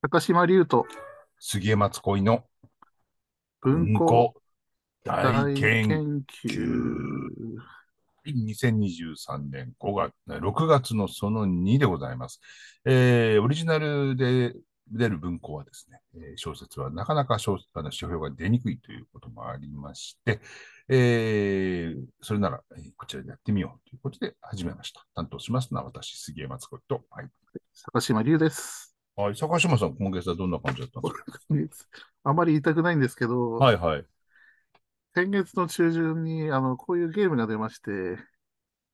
高島龍と杉江松恋の文庫大研究。2023年5月、6月のその2でございます。えー、オリジナルで出る文庫はですね、え小説はなかなか小あの指標が出にくいということもありまして、えー、それなら、えこちらでやってみようということで始めました。担当しますのは私、杉江松子と、はい、坂島龍です。はい、坂島さん、今月はどんな感じだったんですか あまり言いたくないんですけど、はいはい。先月の中旬に、あの、こういうゲームが出まして、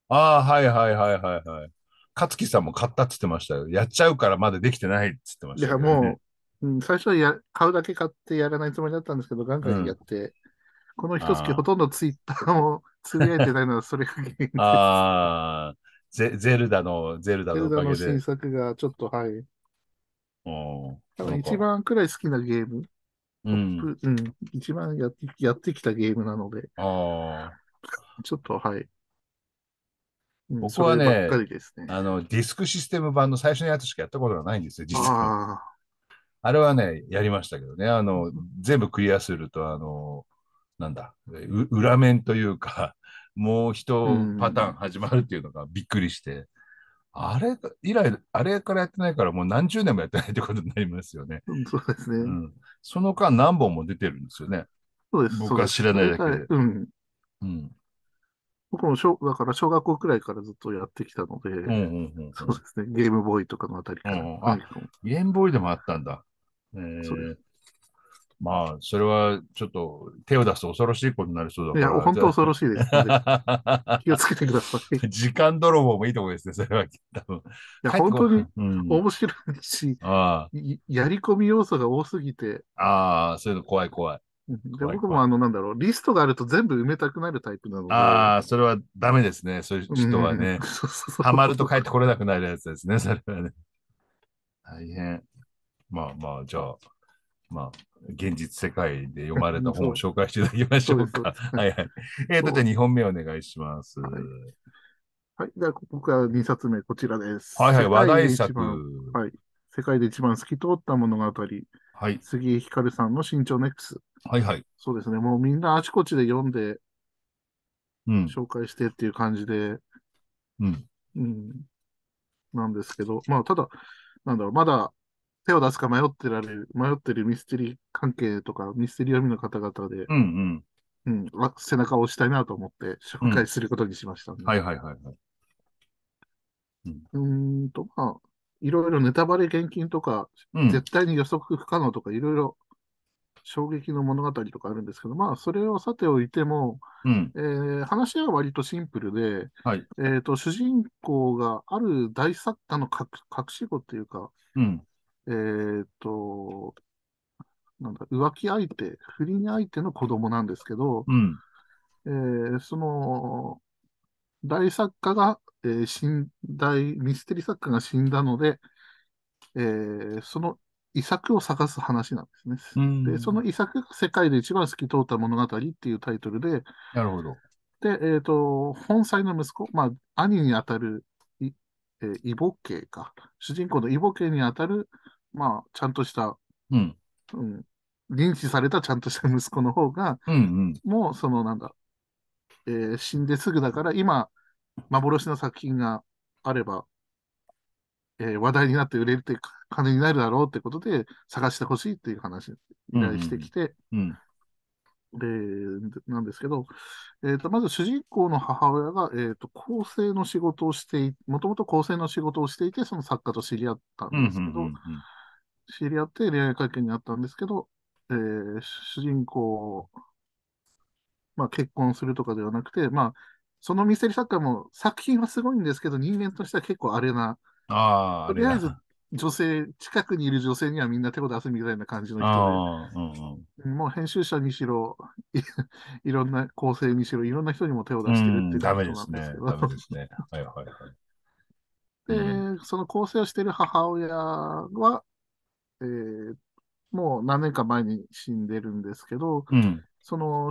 ああ、はいはいはいはいはい。勝木さんも買ったっつってましたよ。やっちゃうからまだできてないっ言ってまいしたや、もう、うん、最初はや買うだけ買ってやらないつもりだったんですけど、ガンガンやって、この一月ほとんどツイッターも つぶやいてないのはそれが原因です。ああ、ゼゼルダの、ゼルダゼのルおダかのげで新。作がちょっと、はい、多分一番くらい好きなゲーム、うん、うん、一番やってやってきたゲームなので、あちょっとはい。僕はね、ね、あの、ディスクシステム版の最初のやつしかやったことがないんですよ、実は。あれはね、やりましたけどね、あの、全部クリアすると、あの、なんだ、裏面というか、もう一パターン始まるっていうのがびっくりして、あれ以来、あれからやってないからもう何十年もやってないってことになりますよね。そうですね。うん、その間何本も出てるんですよね。そうです。僕は知らないだけで。うん。うん。僕も小、だから小学校くらいからずっとやってきたので、うんうんうんそうですね。ゲームボーイとかのあたりから、ゲームボーイでもあったんだ。えー、そうです。まあ、それはちょっと手を出すと恐ろしいことになりそうだいや、本当恐ろしいです。気をつけてください。時間泥棒もいいところですね、それは。多分いや、本当に面白いし、うん、やり込み要素が多すぎて。ああ、そういうの怖い怖い。で僕もあの、なんだろう、リストがあると全部埋めたくなるタイプなので。ああ、それはダメですね。そういう人はね。は まると帰ってこれなくなるやつですね、それはね。大変。まあまあ、じゃあ、まあ、現実世界で読まれた本を 紹介していただきましょうか。はいはい。えっ、ー、と、じゃあ2本目お願いします。はい、はい。じゃ僕は2冊目、こちらです。はいはい、話題作。はい。世界で一番透き通った物語。はい。杉ひかるさんの身長ネックス。はいはい。そうですね。もうみんなあちこちで読んで、うん、紹介してっていう感じで、うん。うん。なんですけど、まあ、ただ、なんだろう、まだ手を出すか迷ってられる、迷ってるミステリー関係とか、ミステリー読みの方々で、うんうん。うん、背中を押したいなと思って紹介することにしました、ねうん、はいはいはいはい。うん、うんと、まあ、いろいろネタバレ厳禁とか、うん、絶対に予測不可能とか、いろいろ衝撃の物語とかあるんですけど、まあ、それをさておいても、うん、えー、話は割とシンプルで、はい、えーと、主人公がある大作家の隠し子っていうか、うん、えー、っと、なんだ、浮気相手、不倫相手の子供なんですけど、うん、えー、その、大作家が、えー、死ん大ミステリー作家が死んだので、えー、その遺作を探す話なんですね。うん、で、その遺作が世界で一番透き通った物語っていうタイトルで、なるほど。で、えっ、ー、と、本妻の息子、まあ、兄にあたる、いえー、イボ系か、主人公のイボ系にあたる、まあ、ちゃんとした、うん。うん。認知されたちゃんとした息子の方が、うんうん、もう、その、なんだ、えー、死んですぐだから、今、幻の作品があれば、えー、話題になって売れるって、金になるだろうってことで、探してほしいっていう話、依頼してきて、うんうんうん、で、なんですけど、えーと、まず主人公の母親が、えーと、構成の仕事をしてもともと構成の仕事をしていて、その作家と知り合ったんですけど、うんうんうんうん知り合って恋愛関係にあったんですけど、えー、主人公、まあ、結婚するとかではなくて、まあ、そのミステリー作家も作品はすごいんですけど、人間としては結構あれな、あとりあえず女性、近くにいる女性にはみんな手を出すみたいな感じの人で、うんうん、もう編集者にしろい、ろんな構成にしろ、いろんな人にも手を出してるっていうなんですけど。ダメですね。ダメですね。はいはいはい。で、うん、その構成をしている母親は、えー、もう何年か前に死んでるんですけど、うん、その、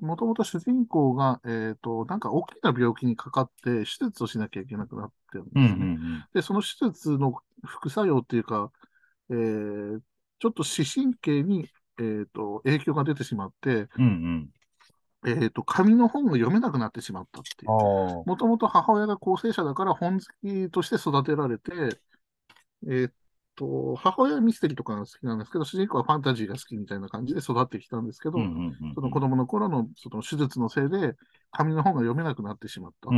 もともと主人公が、えっ、ー、と、なんか大きな病気にかかって、手術をしなきゃいけなくなってるんですね。うんうんうん、で、その手術の副作用っていうか、えー、ちょっと視神経に、えーと、影響が出てしまって、うんうん、えーと、紙の本を読めなくなってしまったっていう。もともと母親が構成者だから本好きとして育てられて、えー、と、母親はミステリーとかが好きなんですけど、主人公はファンタジーが好きみたいな感じで育ってきたんですけど、その子供の頃のその手術のせいで、紙の本が読めなくなってしまった、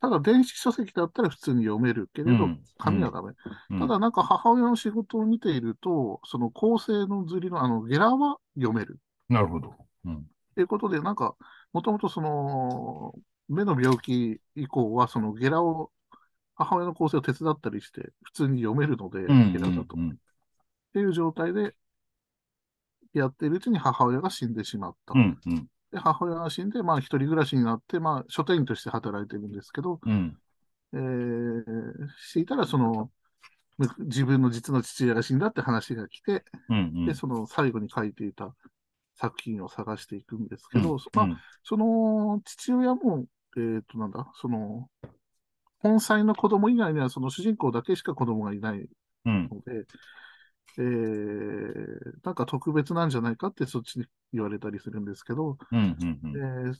ただ電子書籍だったら普通に読めるけれど、紙はダメ、ただなんか母親の仕事を見ていると、その構成のずりのあのゲラは読める。なるほど。うん、いうことで、なんか、もともとその、目の病気以降は、そのゲラを母親の構成を手伝ったりして、普通に読めるので、平田と。っていう状態で、やってるうちに母親が死んでしまった。うんうん、で母親が死んで、まあ、一人暮らしになって、まあ、書店員として働いてるんですけど、うん、えー、していたら、その、自分の実の父親が死んだって話が来て、うんうん、で、その最後に書いていた作品を探していくんですけど、うんうん、まあ、その父親も、えっ、ー、と、なんだ、その、本妻の子供以外には、その主人公だけしか子供がいないので、うん、えー、なんか特別なんじゃないかってそっちに言われたりするんですけど、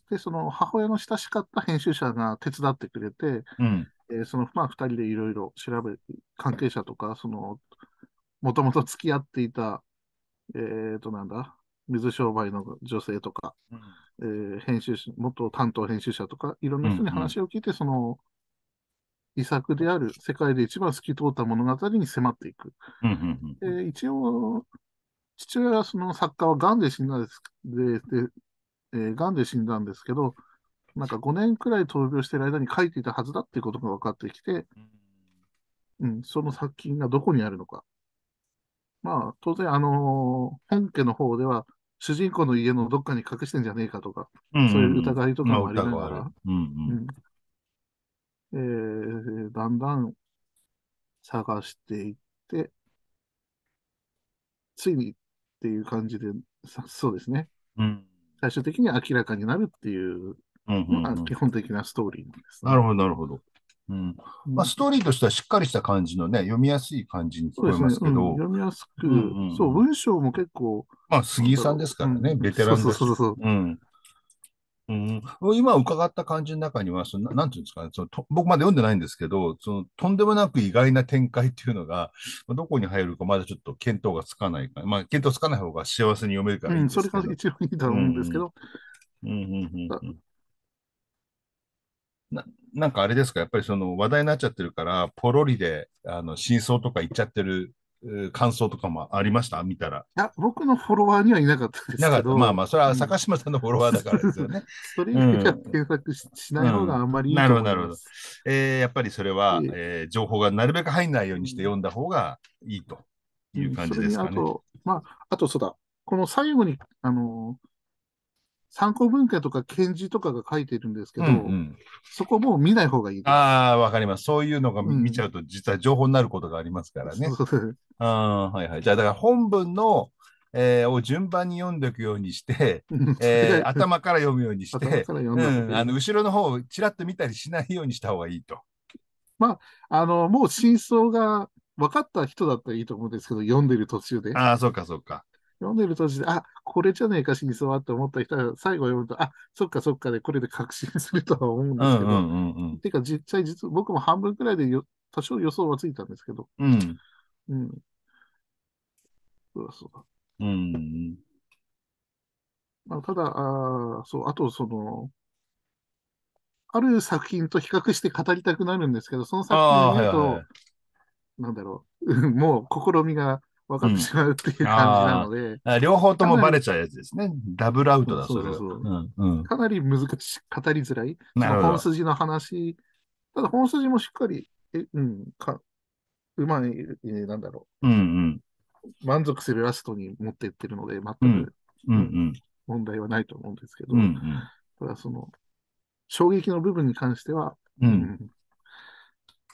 で、その母親の親しかった編集者が手伝ってくれて、うん、えー、その、まあ、二人でいろいろ調べ、関係者とか、その、もともと付き合っていた、えっ、ー、と、なんだ、水商売の女性とか、うん、えー、編集者、元担当編集者とか、いろんな人に話を聞いて、うんうん、その、遺作である世界で一番透き通った物語に迫っていく。一応、父親はその作家は癌で死んだんです、で、でえー、癌で死んだんですけど、なんか5年くらい闘病してる間に書いていたはずだっていうことが分かってきて、うん、その作品がどこにあるのか。まあ、当然、あのー、本家の方では、主人公の家のどっかに隠してんじゃねえかとか、うんうんそういう疑いとかもありながら、えー、だんだん探していって、ついにっていう感じで、そうですね。うん、最終的に明らかになるっていう基本的なストーリーなんです、ね、なるほど、なるほど。うんまあ、ストーリーとしてはしっかりした感じのね、読みやすい感じに聞こえますけど。ねうん、読みやすく、うんうん、そう、文章も結構。まあ、杉井さんですからね、うん、ベテランです。そうそうそうそう。うん、うん、今伺った感じの中には、そのなんていうんですかねそのと、僕まで読んでないんですけどその、とんでもなく意外な展開っていうのが、どこに入るかまだちょっと見当がつかないか、まあ、見当つかない方が幸せに読めるからいいんですけど、うん、それが一番いいと思うんですけど。ななんかあれですか、やっぱりその話題になっちゃってるから、ポロリであの真相とか言っちゃってる感想とかもありました見たら。いや、僕のフォロワーにはいなかったですけど。なかった。まあまあ、それは坂島さんのフォロワーだからですよね。それ以外は検索し,、しない方があんまりいい、うん、なるほど、なるほど。えー、やっぱりそれは、えー、えー、情報がなるべく入んないようにして読んだ方がいいという感じですかね。うん、あと、まあ、あとそうだ、この最後に、あのー、参考文献とか検事とかが書いてるんですけど、うんうん、そこも見ない方がいいああ、わかります。そういうのが見ちゃうと、実は情報になることがありますからね。ああ、はいはい。じゃあ、だから本文の、えー、を順番に読んでいくようにして、えー、頭から読むようにして、あの後ろの方をちらっと見たりしないようにした方がいいと。まあ、あの、もう真相が分かった人だったらいいと思うんですけど、読んでる途中で。ああ、そうかそうか。読んでる途中で、あ、これじゃねえか、死にそうって思った人は、最後読むと、あ、そっかそっかで、これで確信するとは思うんですけど、うてか実際実、僕も半分くらいでよ多少予想はついたんですけど、うん。うん。そうだそうだ。うん。まあ、ただ、あそう、あと、その、ある作品と比較して語りたくなるんですけど、その作品を見ると、はいはい、なんだろう、もう試みが分かってしまうっていう感じなので。うん、両方ともバレちゃうやつですね。ダブルアウトだそうです。かなり難しい、語りづらい。本筋の話、ただ本筋もしっかり、えうん、かうまい、えー、なんだろう、うんうん。満足するラストに持っていってるので、全く、うんうん、問題はないと思うんですけど、うんうん、ただその、衝撃の部分に関しては、うん、うん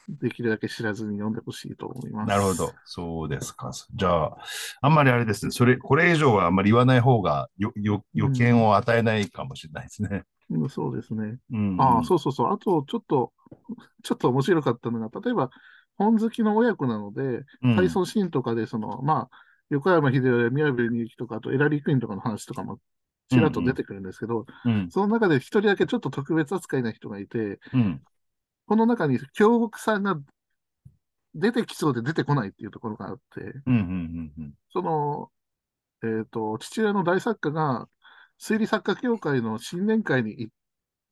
できるだけ知らずに読んでほしいと思います。なるほど。そうですか。じゃあ、あんまりあれですね。それ、これ以上はあんまり言わない方がよ、よ、予見を与えないかもしれないですね。うん、そうですね。うん、ああ、そうそうそう。あと、ちょっと、ちょっと面白かったのが、例えば、本好きの親子なので、体操シーンとかで、その、うん、まあ、横山秀夫や宮部みゆきとか、あとエラリー・クイーンとかの話とかもちらっと出てくるんですけど、うんうん、その中で一人だけちょっと特別扱いな人がいて、うん、この中に京極さんが出てきそうで出てこないっていうところがあって、その、えっ、ー、と、父親の大作家が、推理作家協会の新年会に行っ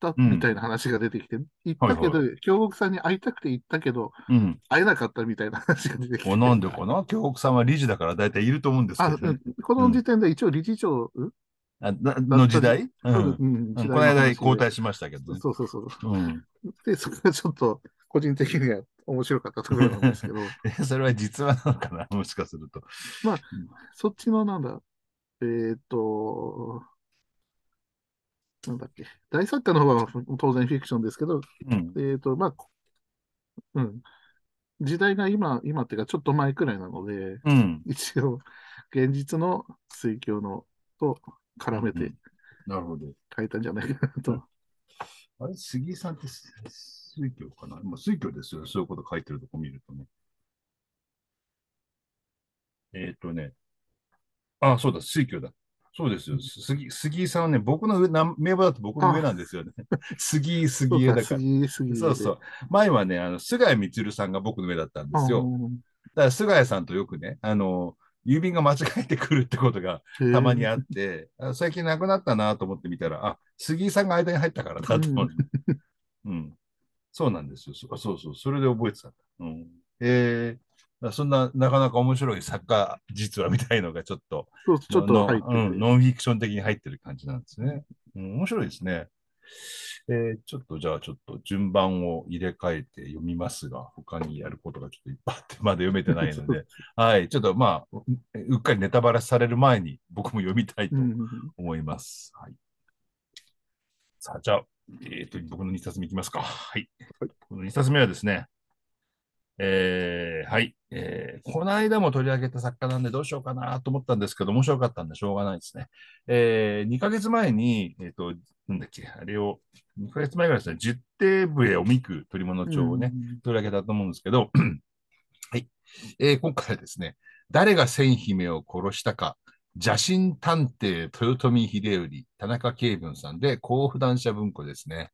たみたいな話が出てきて、うん、行ったけど、はいはい、京極さんに会いたくて行ったけど、うん、会えなかったみたいな話が出てきて。こなんでかな京極さんは理事だから大体いると思うんですけど、ね、この時点で一応理事長、うん、あの時代、うん、この間交代しましたけど、ね、そうそうそう。うん、で、それがちょっと個人的には面白かったところなんですけど。それは実話なのかな、もしかすると。まあ、そっちのなんだ、えー、っと、なんだっけ、大作家の方は当然フィクションですけど、うん、えっと、まあ、うん。時代が今、今っていうかちょっと前くらいなので、うん、一応、現実の水郷のと絡めてなるほど書いたんじゃないかなと。あれ、杉井さんって水教かな、まあ、水教ですよそういうこと書いてるとこ見るとね。えっ、ー、とね。あ、そうだ、水教だ。そうですよ。杉杉井さんはね、僕の名簿だと僕の上なんですよね。杉井、杉江だから。そうそう。前はね、あの菅谷満さんが僕の上だったんですよ。だから菅谷さんとよくね、あの、郵便が間違えてくるってことがたまにあって、最近なくなったなと思ってみたら、あ、杉井さんが間に入ったからだと思って。うん。そうなんですよ。そうそうそれで覚えてたうん。えー、そんな、なかなか面白い作家実話みたいのがちょっと、ちょっと、うん、ノンフィクション的に入ってる感じなんですね。うん、面白いですね。えー、ちょっとじゃあちょっと順番を入れ替えて読みますが、他にやることがちょっといっぱいあって、まだ読めてないので、はい、ちょっとまあ、うっかりネタバラされる前に僕も読みたいと思います。はい、さあ、じゃあ、えっ、ー、と、僕の2冊目いきますか。はい。はい、の2冊目はですね、えー、はい、えこの間も取り上げた作家なんでどうしようかなと思ったんですけど、面白かったんでしょうがないですね。えー、2ヶ月前に、えっ、ー、と、なんだっけ、あれを、2ヶ月前ぐらいですね、十手笛おみく鳥物帳をね、取り上げたと思うんですけど、はい。えー、今回はですね、誰が千姫を殺したか、邪神探偵豊臣秀頼、田中圭文さんで、甲府男者文庫ですね。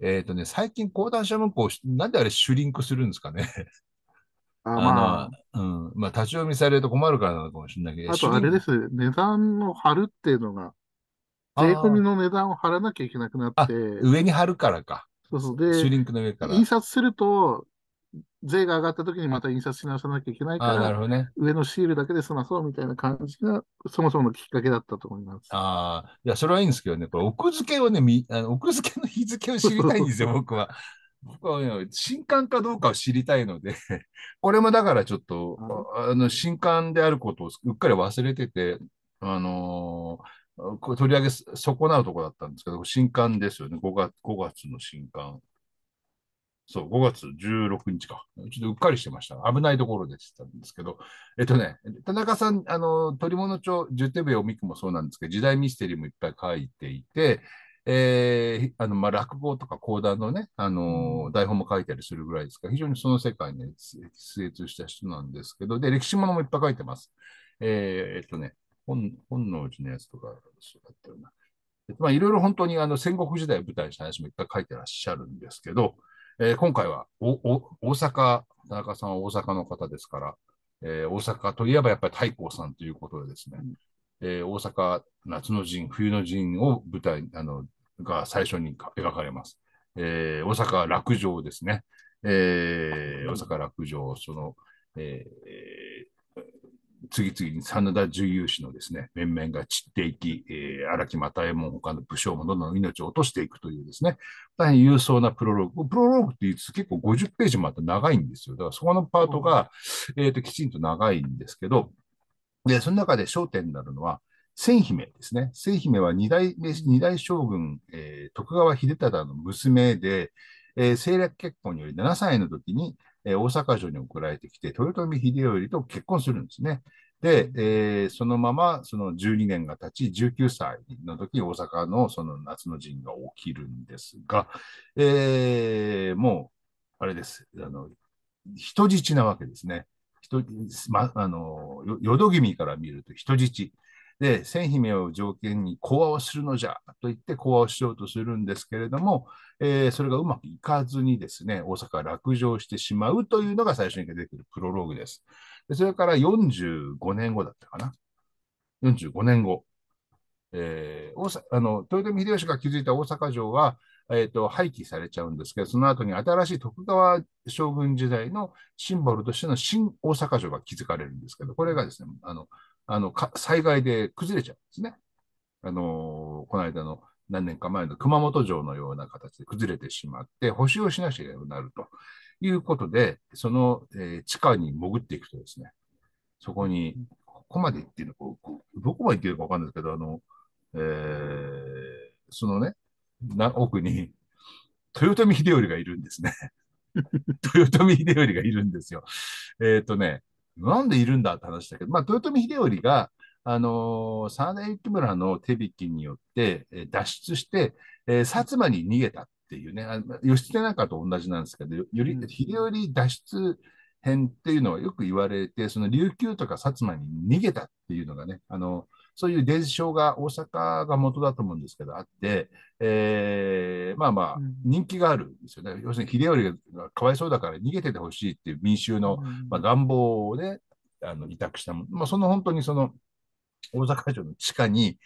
えっ、ー、とね、最近講談社文庫、なんであれシュリンクするんですかね。あまあ、うん。まあ、立ち読みされると困るからなのかもしれないけど。あと、あれです値段を貼るっていうのが、税込みの値段を貼らなきゃいけなくなって。上に貼るからか。そうそう。で、シュリンクの上から。印刷すると、税が上がった時にまた印刷し直さなきゃいけないから、ね、上のシールだけで済まそうみたいな感じが、そもそものきっかけだったと思います。ああ、いや、それはいいんですけどね、これ、奥付けをね、みあの奥付けの日付を知りたいんですよ、僕は。僕は、ね、新刊かどうかを知りたいので これもだからちょっと、あの新刊であることをうっかり忘れてて、あのー、取り上げ損なうとこだったんですけど、新刊ですよね、5月 ,5 月の新刊。そう、5月16日か。ちょっとうっかりしてました。危ないところでしたんですけど、えっとね、田中さん、あの、鳥物町、十手部おみくもそうなんですけど、時代ミステリーもいっぱい書いていて、えー、あの、まあ、落語とか講談のね、あのー、台本も書いたりするぐらいですから、非常にその世界に精通した人なんですけど、で、歴史ものもいっぱい書いてます。えー、えっとね、本、本能寺のやつとか、そうだったよな。まあ、いろいろ本当にあの戦国時代を舞台にした話もいっぱい書いてらっしゃるんですけど、えー、今回はおお大阪、田中さんは大阪の方ですから、えー、大阪といえばやっぱり太閤さんということでですね、うん、えー、大阪夏の陣、冬の陣を舞台あのが最初に描かれます。えー、大阪落城ですね。えー、大阪落城、その、えー、次々に真田重勇士のですね、面々が散っていき、えー、荒木又右衛門他の武将もどんどん命を落としていくというですね、大変勇壮なプロローグ。プロローグって言いつつ結構50ページもあって長いんですよ。だからそこのパートが、えーときちんと長いんですけど、で、その中で焦点になるのは、千姫ですね。千姫は二代目、二代将軍、えー、徳川秀忠の娘で、えー、政略結婚により7歳の時に、えー、大阪城に送られてきて、豊臣秀頼と結婚するんですね。で、えー、そのままその12年が経ち、19歳の時大阪のその夏の陣が起きるんですが、えー、もう、あれです、あの、人質なわけですね。人、ま、あの、淀君から見ると人質。で、千姫を条件に講和をするのじゃと言って講和をしようとするんですけれども、えー、それがうまくいかずにですね、大阪は落城してしまうというのが最初に出てくるプロローグです。でそれから45年後だったかな。45年後。えー、大あの豊臣秀吉が築いた大阪城は、えーと廃棄されちゃうんですけど、その後に新しい徳川将軍時代のシンボルとしての新大阪城が築かれるんですけど、これがですね、あのあの、災害で崩れちゃうんですね。あのー、この間の何年か前の熊本城のような形で崩れてしまって、補修をしなきゃいけなくなるということで、その、えー、地下に潜っていくとですね、そこに、ここまで行ってるのか、どこまで行ってるかわかんないですけど、あの、えー、そのね、な奥に、豊臣秀頼がいるんですね。豊臣秀頼がいるんですよ。えっ、ー、とね、なんでいるんだって話だけど、まあ、豊臣秀頼が、あのー、真田幸村の手引きによって、え脱出して、えー、薩摩に逃げたっていうね、あ義経なんかと同じなんですけど、より、うん、秀頼脱出編っていうのはよく言われて、その琉球とか薩摩に逃げたっていうのがね、あのーそういう伝承が大阪が元だと思うんですけど、あって、えー、まあまあ、人気があるんですよね。うん、要するに、秀頼がかわいそうだから逃げててほしいっていう民衆の、うん、まあ、願望で、あの委託したもの。まあ、その本当にその、大阪城の地下に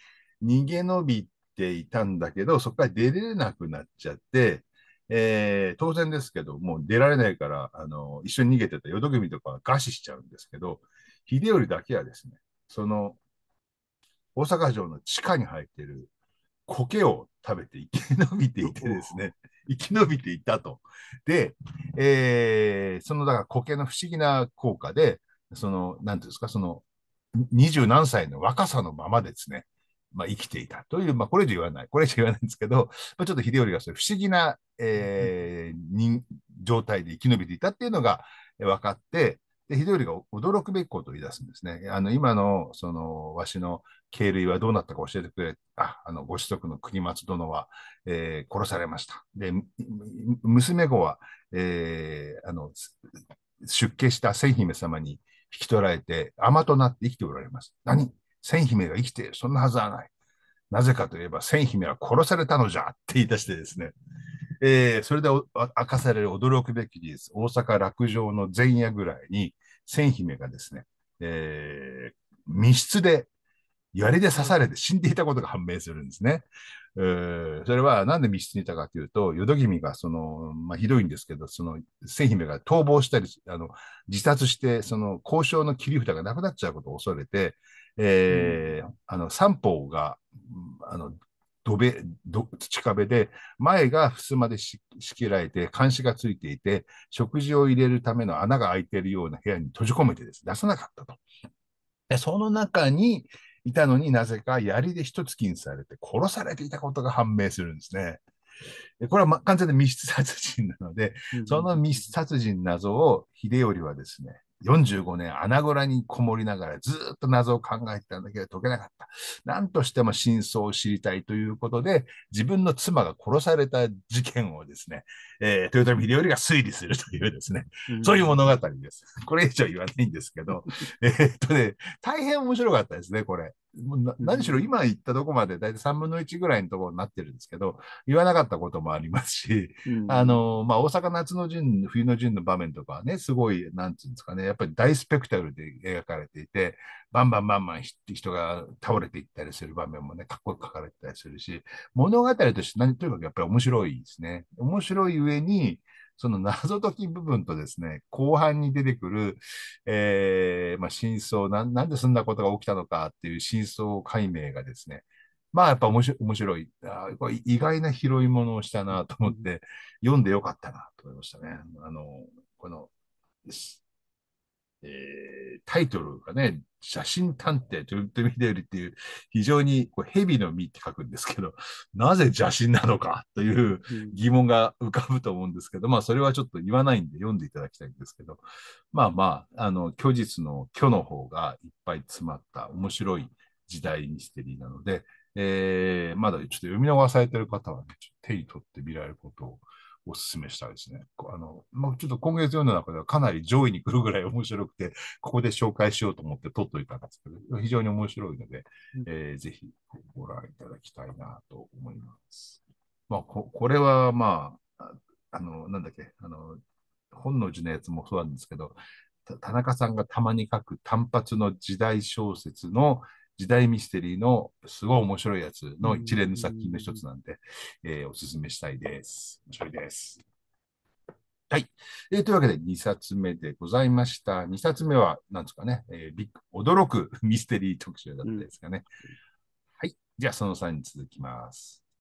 逃げ延びていたんだけど、そこから出れなくなっちゃって、えー、当然ですけど、もう出られないから、あの、一緒に逃げてた淀組とかは餓死しちゃうんですけど、秀頼だけはですね、その、大阪城の地下に入っている苔を食べて生き延びていてですね、生き延びていたと。で、えー、そのだから苔の不思議な効果で、その、なんていうんですか、その、二十何歳の若さのままですね、まあ、生きていたという、まあ、これ以上言わない、これ以上言わないんですけど、まあ、ちょっと秀頼がそういう不思議な、えー、状態で生き延びていたっていうのが分かって、で、秀頼が驚くべきことを言い出すんですね。あの、今の、その、わしの敬類はどうなったか教えてくれ。あ、あの、ご子息の国松殿は、えー、殺されました。で、娘子は、えー、あの、出家した千姫様に引き取られて、尼となって生きておられます。何千姫が生きている。そんなはずはない。なぜかといえば、千姫は殺されたのじゃって言い出してですね。えー、それで明かされる驚くべき事実、大阪落城の前夜ぐらいに、千姫がですね、えー、密室で槍で刺されて死んでいたことが判明するんですね。えー、それはなんで密室にいたかというと、淀君がその、まあ、ひどいんですけど、その千姫が逃亡したり、あの自殺して、その交渉の切り札がなくなっちゃうことを恐れて、えー、うん、あの三方があの土土壁で、前が襖で仕切られて、監視がついていて、食事を入れるための穴が開いているような部屋に閉じ込めてです、出さなかったと。でその中にいたのになぜか槍で一突きにされて殺されていたことが判明するんですね。これは、ま、完全に密室殺人なので、うん、その密室殺人謎を秀頼はですね、45年穴蔵にこもりながらずっと謎を考えてたんだけど解けなかった。何としても真相を知りたいということで、自分の妻が殺された事件をですね、えー、豊臣秀頼が推理するというですね、そういう物語です。これ以上言わないんですけど、えっとね、大変面白かったですね、これ。何しろ今言ったとこまで大体3分の1ぐらいのところになってるんですけど、言わなかったこともありますし、うん、あの、まあ、大阪夏の陣、冬の陣の場面とかはね、すごい、なんつうんですかね、やっぱり大スペクタクルで描かれていて、バンバンバンバン人が倒れていったりする場面もね、かっこよく描かれてたりするし、物語として何とうかくやっぱり面白いですね。面白い上に、その謎解き部分とですね、後半に出てくる、えー、まあ、真相な、なんでそんなことが起きたのかっていう真相解明がですね、まあやっぱ面白い、あこれ意外な拾い物をしたなと思って、読んでよかったなと思いましたね。あの、この、えー、タイトルがね、写真探偵と言ってみてよりっていう、非常にこう蛇の実って書くんですけど、なぜ邪真なのかという疑問が浮かぶと思うんですけど、まあそれはちょっと言わないんで読んでいただきたいんですけど、まあまあ、あの、虚実の虚の方がいっぱい詰まった面白い時代ミステリーなので、えー、まだちょっと読み逃されてる方はね、手に取って見られることをお勧めしたいですね。あの、まあ、ちょっと今月読んだ中ではかなり上位に来るぐらい面白くて、ここで紹介しようと思って取っといたんですけど、非常に面白いので、えー、ぜひご覧いただきたいなと思います。まあ、ここれは、まあ、あの、なんだっけ、あの、本能寺のやつもそうなんですけど、田中さんがたまに書く単発の時代小説の、時代ミステリーのすごい面白いやつの一連の作品の一つなんで、えー、おすすめしたいです。面白いです。はい。えー、というわけで2冊目でございました。2冊目は、なんですかね、えー、ビッグ驚くミステリー特集だったですかね。うん、はい。じゃあ、その3に続きます。